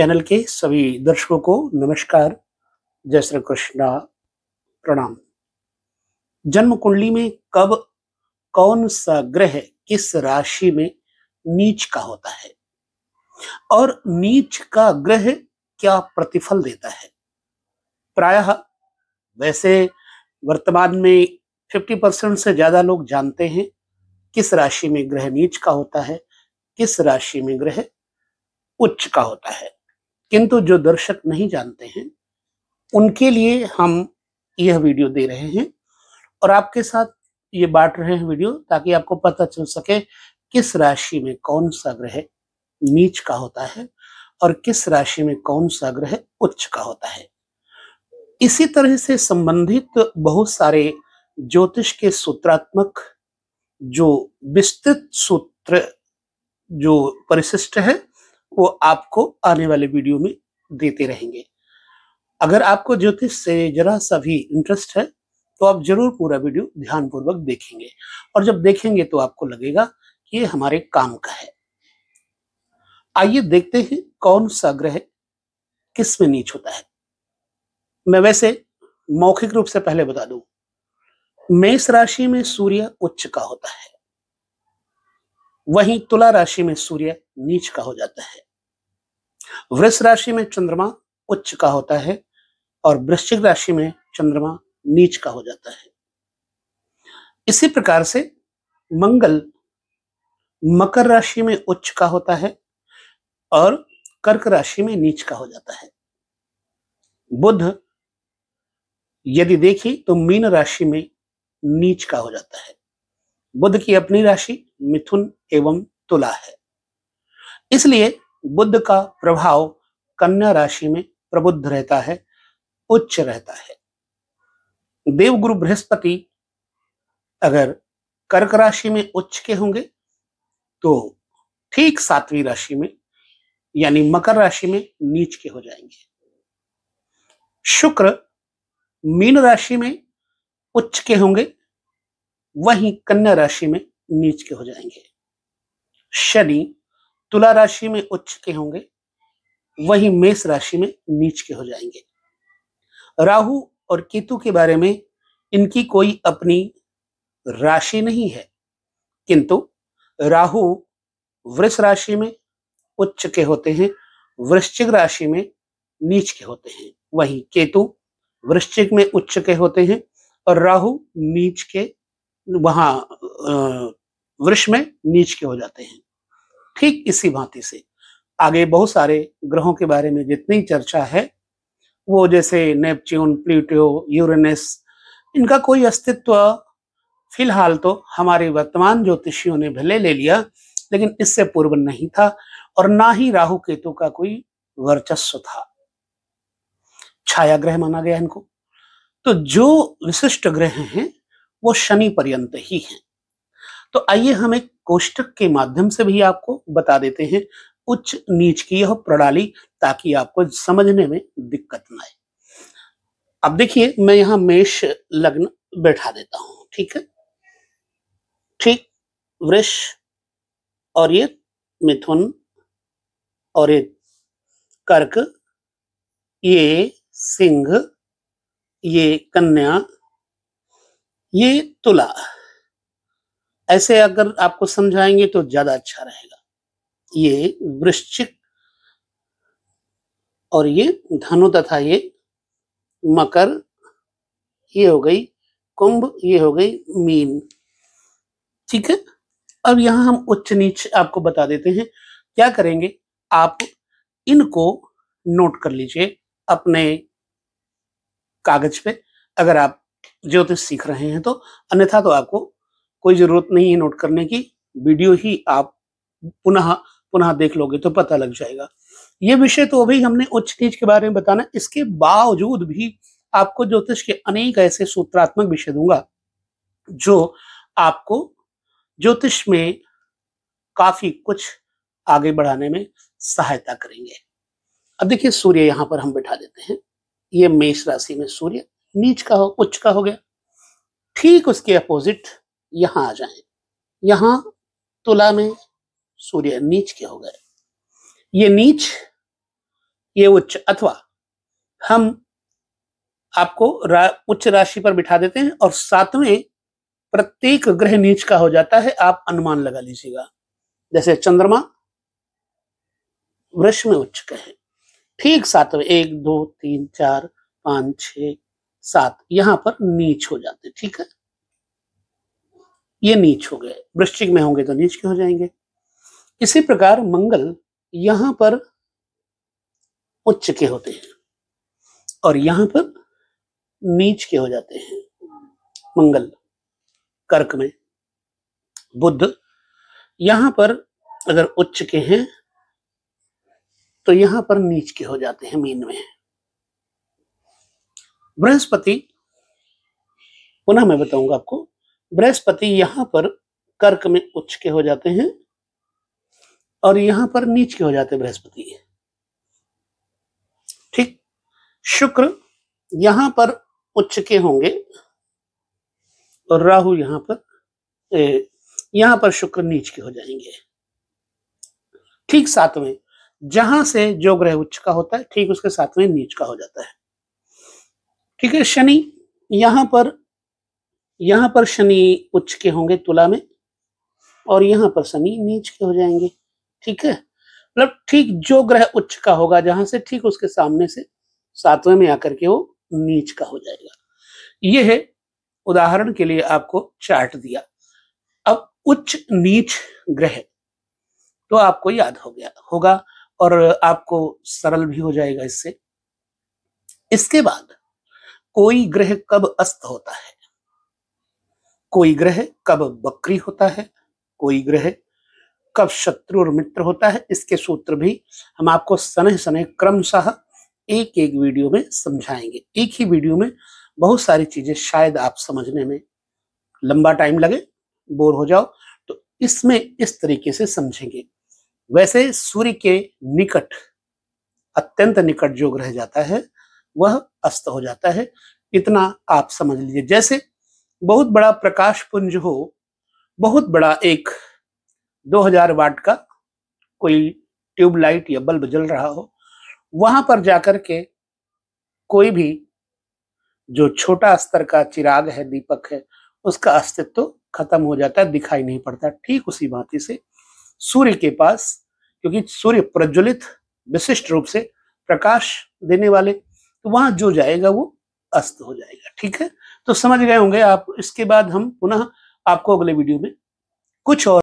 channel के सभी दर्शकों को नमस्कार जय श्री कृष्णा प्रणाम जन्म कुंडली में कब कौन सा ग्रह किस राशि में नीच का होता है और नीच का ग्रह क्या प्रतिफल देता है प्रायः वैसे वर्तमान में 50 परसेंट से ज्यादा लोग जानते हैं किस राशि में ग्रह नीच का होता है किस राशि में ग्रह उच्च का होता है किंतु जो दर्शक नहीं जानते हैं उनके लिए हम यह वीडियो दे रहे हैं और आपके साथ ये बांट रहे हैं वीडियो ताकि आपको पता चल सके किस राशि में कौन सा ग्रह नीच का होता है और किस राशि में कौन सा ग्रह उच्च का होता है इसी तरह से संबंधित बहुत सारे ज्योतिष के सूत्रात्मक जो विस्तृत सूत्र जो परिशिष्ट है वो आपको आने वाले वीडियो में देते रहेंगे अगर आपको ज्योतिष से जरा सा भी इंटरेस्ट है तो आप जरूर पूरा वीडियो ध्यानपूर्वक देखेंगे और जब देखेंगे तो आपको लगेगा कि ये हमारे काम का है आइए देखते हैं कौन सा ग्रह किस में नीच होता है मैं वैसे मौखिक रूप से पहले बता दूं मेष राशि में सूर्य उच्च का होता है वहीं तुला राशि में सूर्य नीच का हो जाता है वृष राशि में चंद्रमा उच्च का होता है और वृश्चिक राशि में चंद्रमा नीच का हो जाता है इसी प्रकार से मंगल मकर राशि में उच्च का होता है और कर्क राशि में नीच का हो जाता है बुध यदि देखी तो मीन राशि में नीच का हो जाता है बुध की अपनी राशि मिथुन एवं तुला है इसलिए बुद्ध का प्रभाव कन्या राशि में प्रबुद्ध रहता है उच्च रहता है देवगुरु बृहस्पति अगर कर्क राशि में उच्च के होंगे तो ठीक सातवीं राशि में यानी मकर राशि में नीच के हो जाएंगे शुक्र मीन राशि में उच्च के होंगे वहीं कन्या राशि में नीच के हो जाएंगे शनि तुला राशि में उच्च के होंगे वही मेष राशि में नीच के हो जाएंगे राहु और केतु के बारे में इनकी कोई अपनी राशि नहीं है किंतु राहु वृष राशि में उच्च के होते हैं वृश्चिक राशि में नीच के होते हैं वही केतु वृश्चिक में उच्च के होते हैं और राहु नीच के वहां वृक्ष में नीच के हो जाते हैं ठीक इसी भांति से आगे बहुत सारे ग्रहों के बारे में जितनी चर्चा है वो जैसे नेपच्यून प्लूटो यूरेनस इनका कोई अस्तित्व फिलहाल तो हमारे वर्तमान ज्योतिषियों ने भले ले लिया लेकिन इससे पूर्व नहीं था और ना ही राहु केतु का कोई वर्चस्व था छाया ग्रह माना गया इनको तो जो विशिष्ट ग्रह हैं वो शनि पर्यंत ही हैं तो आइए हम एक कोष्टक के माध्यम से भी आपको बता देते हैं उच्च नीच की यह प्रणाली ताकि आपको समझने में दिक्कत ना आए अब देखिए मैं यहां मेष लग्न बैठा देता हूं ठीक है ठीक वृष और ये मिथुन और ये कर्क ये सिंह ये कन्या ये तुला ऐसे अगर आपको समझाएंगे तो ज्यादा अच्छा रहेगा ये वृश्चिक और ये धनु तथा ये मकर ये हो गई कुंभ ये हो गई मीन ठीक है अब यहां हम उच्च नीच आपको बता देते हैं क्या करेंगे आप इनको नोट कर लीजिए अपने कागज पे अगर आप ज्योतिष सीख रहे हैं तो अन्यथा तो आपको कोई जरूरत नहीं है नोट करने की वीडियो ही आप पुनः पुनः देख लोगे तो पता लग जाएगा ये विषय तो अभी हमने उच्च नीच के बारे में बताना इसके बावजूद भी आपको ज्योतिष के अनेक ऐसे सूत्रात्मक विषय दूंगा जो आपको ज्योतिष में काफी कुछ आगे बढ़ाने में सहायता करेंगे अब देखिए सूर्य यहां पर हम बैठा देते हैं ये मेष राशि में सूर्य नीच का हो उच्च का हो गया ठीक उसके अपोजिट यहां आ जाएं यहां तुला में सूर्य नीच के हो गए ये नीच ये उच्च अथवा हम आपको रा, उच्च राशि पर बिठा देते हैं और सातवें प्रत्येक ग्रह नीच का हो जाता है आप अनुमान लगा लीजिएगा जैसे चंद्रमा वृक्ष में उच्च का है ठीक सातवें एक दो तीन चार पांच छ सात यहां पर नीच हो जाते हैं ठीक है ये नीच हो गए वृश्चिक में होंगे तो नीच के हो जाएंगे इसी प्रकार मंगल यहां पर उच्च के होते हैं और यहां पर नीच के हो जाते हैं मंगल कर्क में बुद्ध यहां पर अगर उच्च के हैं तो यहां पर नीच के हो जाते हैं मीन में बृहस्पति पुनः मैं बताऊंगा आपको बृहस्पति यहां पर कर्क में उच्च के हो जाते हैं और यहां पर नीच के हो जाते हैं बृहस्पति ठीक शुक्र यहां पर उच्च के होंगे और राहु यहां पर ए, यहां पर शुक्र नीच के हो जाएंगे ठीक सातवें जहां से जो ग्रह उच्च का होता है ठीक उसके सातवें नीच का हो जाता है ठीक है शनि यहां पर यहां पर शनि उच्च के होंगे तुला में और यहां पर शनि नीच के हो जाएंगे ठीक है मतलब ठीक जो ग्रह उच्च का होगा जहां से ठीक उसके सामने से सातवें में आकर के वो नीच का हो जाएगा ये है उदाहरण के लिए आपको चार्ट दिया अब उच्च नीच ग्रह तो आपको याद हो गया होगा और आपको सरल भी हो जाएगा इससे इसके बाद कोई ग्रह कब अस्त होता है कोई ग्रह कब बकरी होता है कोई ग्रह कब शत्रु और मित्र होता है इसके सूत्र भी हम आपको सने सने क्रमशः एक एक वीडियो में समझाएंगे एक ही वीडियो में बहुत सारी चीजें शायद आप समझने में लंबा टाइम लगे बोर हो जाओ तो इसमें इस तरीके से समझेंगे वैसे सूर्य के निकट अत्यंत निकट जो ग्रह जाता है वह अस्त हो जाता है इतना आप समझ लीजिए जैसे बहुत बड़ा प्रकाश पुंज हो बहुत बड़ा एक 2000 वाट का कोई ट्यूबलाइट या बल्ब जल रहा हो वहां पर जाकर के कोई भी जो छोटा स्तर का चिराग है दीपक है उसका अस्तित्व तो खत्म हो जाता है दिखाई नहीं पड़ता ठीक उसी भांति से सूर्य के पास क्योंकि सूर्य प्रज्वलित विशिष्ट रूप से प्रकाश देने वाले तो वहां जो जाएगा वो अस्त हो जाएगा ठीक है तो समझ गए होंगे आप इसके बाद हम पुनः आपको अगले वीडियो में कुछ और